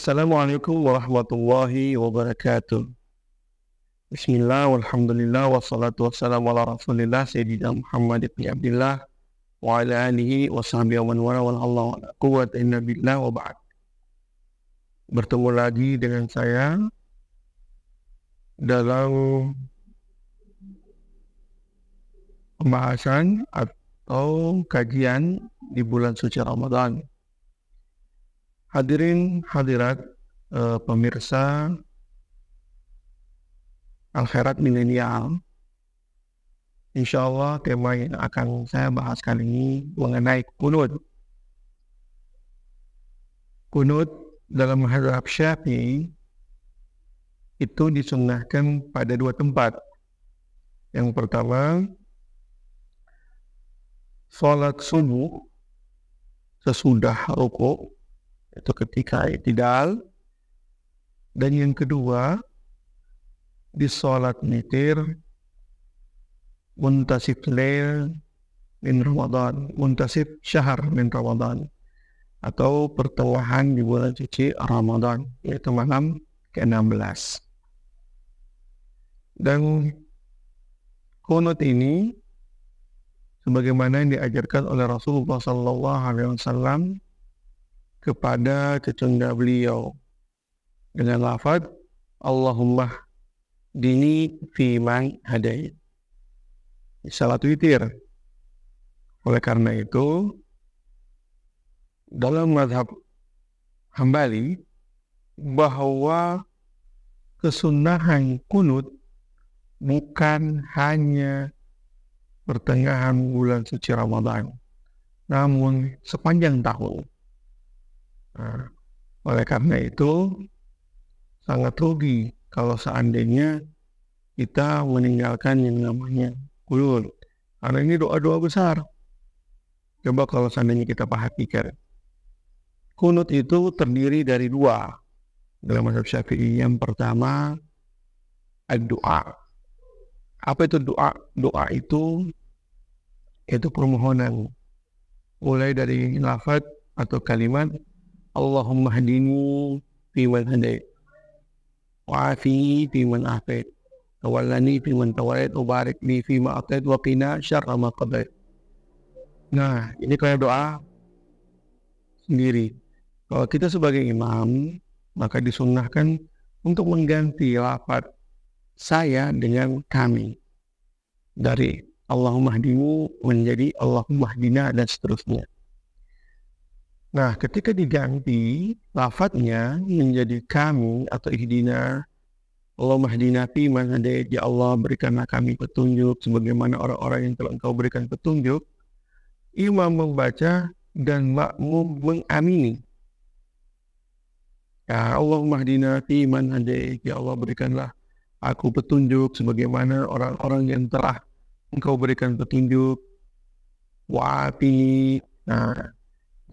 Assalamualaikum warahmatullahi wabarakatuh. Bismillah, walhamdulillah, wassalatu wassalamu ala rasulillah, Sayyidina Muhammad ibn Abdullah, wa ala alihi wa sahbihi wa man wala wa Allah wa la quwwata billah wa ba'd. Bertemu lagi dengan saya dalam pembahasan atau kajian di bulan suci Ramadan Hadirin hadirat eh, pemirsa Akhirat Milenial. Insya Allah tema yang akan saya bahas kali ini mengenai kunut. Kunut dalam menghadap Syafi'i itu disunahkan pada dua tempat. Yang pertama, sholat subuh sesudah rukuk atau ketika itidal dan yang kedua di salat nitir muntasib lail min Ramadan muntasib syahr min Ramadan atau pertelahan di bulan suci Ramadan yaitu malam ke-16 dan konot ini sebagaimana yang diajarkan oleh Rasulullah Sallallahu Alaihi Wasallam kepada tetangga beliau dengan lafaz Allahumma dini fi fiman hadait. Salat witir. Oleh karena itu, dalam mazhab Hambali, bahwa kesunahan kunut bukan hanya pertengahan bulan suci Ramadan, namun sepanjang tahun. Nah, oleh karena itu, sangat rugi kalau seandainya kita meninggalkan yang namanya kulur. Karena ini doa-doa besar. Coba kalau seandainya kita perhatikan. Kunut itu terdiri dari dua. Dalam masyarakat syafi'i yang pertama, doa. Apa itu doa? Doa itu itu permohonan. Mulai dari lafad atau kalimat Allahumma hadini fi man hadait وعافني فيمن عافيت تولني فيمن توليت وبارك لي فيما أعطيت وقنا شر ما قضيت Nah, ini kayak doa sendiri. Kalau kita sebagai imam, maka disunnahkan untuk mengganti lafad saya dengan kami. Dari Allahumma hadimu menjadi Allahumma hadina dan seterusnya. Nah, ketika diganti lafadznya menjadi kami atau ihdina Allahumma hdina fi man ya Allah berikanlah kami petunjuk sebagaimana orang-orang yang telah Engkau berikan petunjuk. Imam membaca dan makmum mengamini. Ya Allahumma hdina fi man ya Allah berikanlah aku petunjuk sebagaimana orang-orang yang telah Engkau berikan petunjuk. Wa'afi. Nah,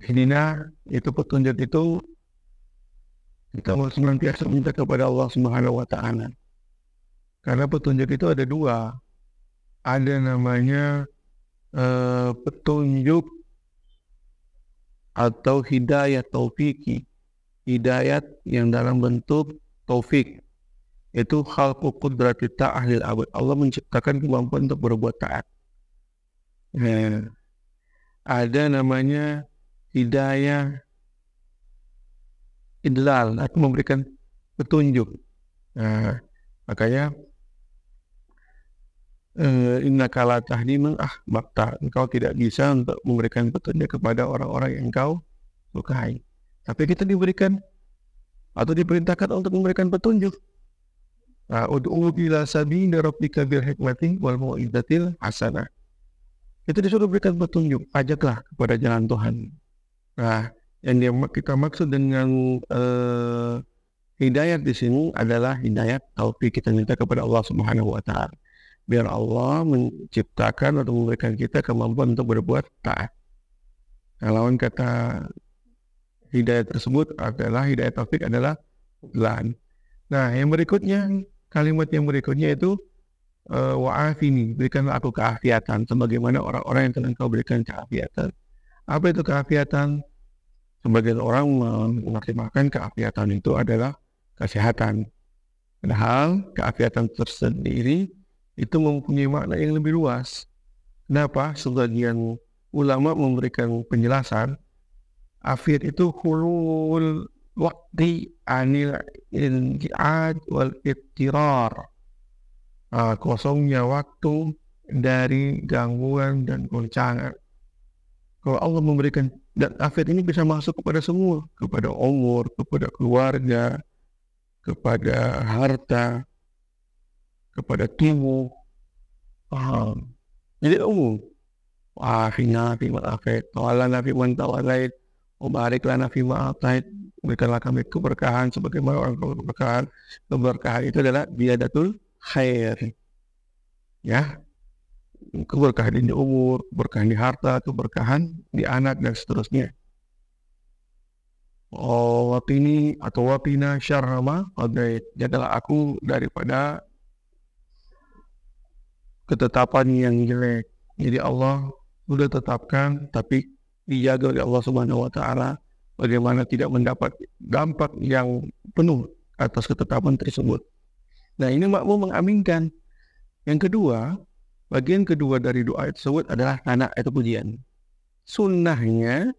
Inilah itu petunjuk itu kita harus senantiasa minta kepada Allah Subhanahu wa taala. Karena petunjuk itu ada dua. Ada namanya uh, petunjuk atau hidayah taufiki. Hidayat yang dalam bentuk taufik itu hal khalqu berarti ta'ahlil abad. Allah menciptakan kemampuan untuk berbuat taat. Hmm. ada namanya hidayah, idlal, aku memberikan petunjuk. Nah, makanya eh, inna kala maktah. bakta. Engkau tidak bisa untuk memberikan petunjuk kepada orang-orang yang engkau sukai. Tapi kita diberikan atau diperintahkan untuk memberikan petunjuk. Ah, Ud'u wal Itu disuruh berikan petunjuk, ajaklah kepada jalan Tuhan. Nah, yang dia, kita maksud dengan uh, hidayat di sini adalah hidayat taufik kita minta kepada Allah Subhanahu wa taala. Biar Allah menciptakan atau memberikan kita kemampuan untuk berbuat taat. Nah, lawan kata hidayah tersebut adalah hidayah taufik adalah lan. Nah, yang berikutnya kalimat yang berikutnya itu eh, wa'afini, berikanlah aku keafiatan sebagaimana orang-orang yang telah engkau berikan keafiatan. Apa itu keafiatan? Sebagian orang mengartikan keafiatan itu adalah kesehatan. Padahal keafiatan tersendiri itu mempunyai makna yang lebih luas. Kenapa? Sebagian ulama memberikan penjelasan afiat itu hulul waktu anil inji'ad wal ibtirar. Ah, kosongnya waktu dari gangguan dan goncangan kalau Allah memberikan dan akhir ini bisa masuk kepada semua, kepada umur, kepada keluarga, kepada harta, kepada tubuh. Paham? Jadi umum. Wafina ah, fi ma'afet. Tawalana fi man tawalait. Ubariklah fi ma'atait. Berikanlah kami keberkahan sebagaimana orang keberkahan. Keberkahan itu adalah biadatul khair. Ya, keberkahan di umur, keberkahan di harta, keberkahan di anak dan seterusnya. Watini atau watina syarama qadait. Jadilah aku daripada ketetapan yang jelek. Jadi Allah sudah tetapkan tapi dijaga oleh Allah Subhanahu wa taala bagaimana tidak mendapat dampak yang penuh atas ketetapan tersebut. Nah, ini makmum mengaminkan. Yang kedua, Bagian kedua dari doa tersebut adalah anak atau pujian. Sunnahnya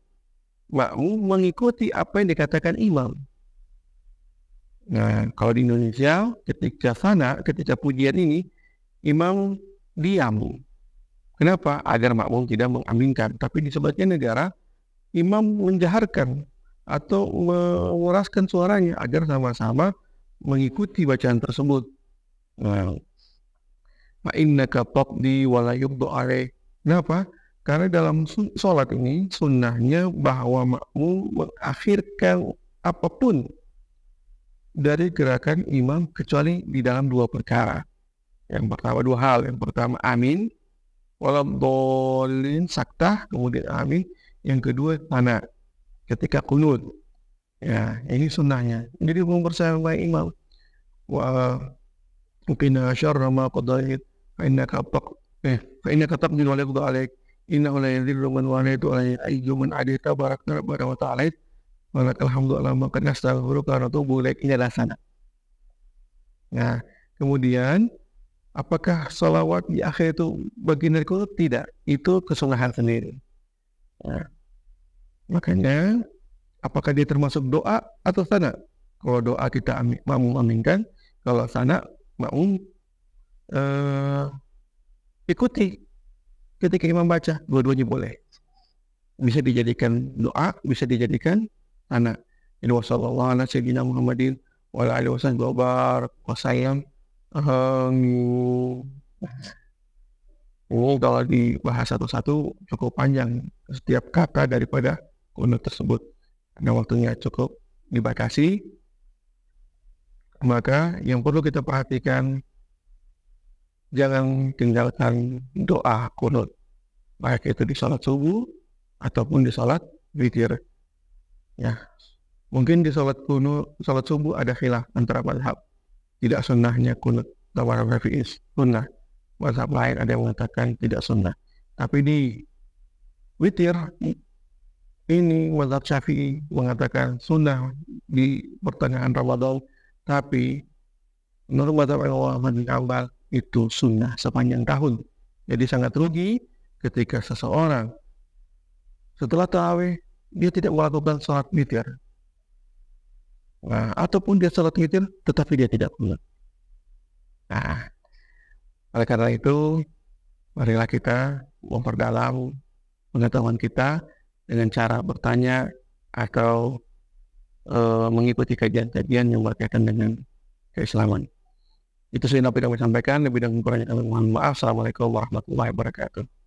makmum mengikuti apa yang dikatakan imam. Nah, kalau di Indonesia ketika sana, ketika pujian ini imam diam. Kenapa? Agar makmum tidak mengaminkan. Tapi di sebagian negara imam menjaharkan atau mewaraskan suaranya agar sama-sama mengikuti bacaan tersebut. Nah, ma innaka taqdi wa la yubdu Kenapa? Karena dalam sholat ini sunnahnya bahwa makmum mengakhirkan apapun dari gerakan imam kecuali di dalam dua perkara. Yang pertama dua hal. Yang pertama amin. Walam dolin sakta. Kemudian amin. Yang kedua tanah. Ketika kunut. Ya, ini sunnahnya. Jadi mempersiapkan imam. Wah, وقنا شر ما قضيت فإنك فإنك تقضي ولا يقضى عليك إنه لا يذل من ولا من ربنا وتعالى ولك الحمد على ما قد نستغفرك ونتوب إليك nah kemudian apakah salawat di akhir itu bagian dari tidak itu kesunahan sendiri nah, makanya apakah dia termasuk doa atau sana kalau doa kita amin, aminkan kalau sana mau uh, eh, ikuti ketika imam baca dua-duanya boleh bisa dijadikan doa bisa dijadikan anak ini wassalamualaikum ala sayyidina Muhammadin warahmatullahi wabarakatuh wasayam Oh, kalau dibahas satu-satu cukup panjang setiap kata daripada kuno tersebut. Karena waktunya cukup dibatasi, maka yang perlu kita perhatikan jangan tinggalkan doa kunut baik itu di sholat subuh ataupun di sholat witir ya mungkin di sholat kunut sholat subuh ada khilaf antara mazhab tidak sunnahnya kunut tawar is sunnah mazhab lain ada yang mengatakan tidak sunnah tapi di witir ini mazhab syafi'i mengatakan sunnah di pertengahan Ramadan tapi menurut mazhab Imam di Ambal itu sunnah sepanjang tahun. Jadi sangat rugi ketika seseorang setelah tarawih dia tidak melakukan sholat mitir. Nah, ataupun dia sholat mitir, tetapi dia tidak pulang. Nah, oleh karena itu marilah kita memperdalam pengetahuan kita dengan cara bertanya atau uh, mengikuti kajian-kajian yang berkaitan dengan keislaman. Itu yang dapat kami sampaikan. Lebih dan kurangnya kami mohon maaf. Assalamualaikum warahmatullahi wabarakatuh.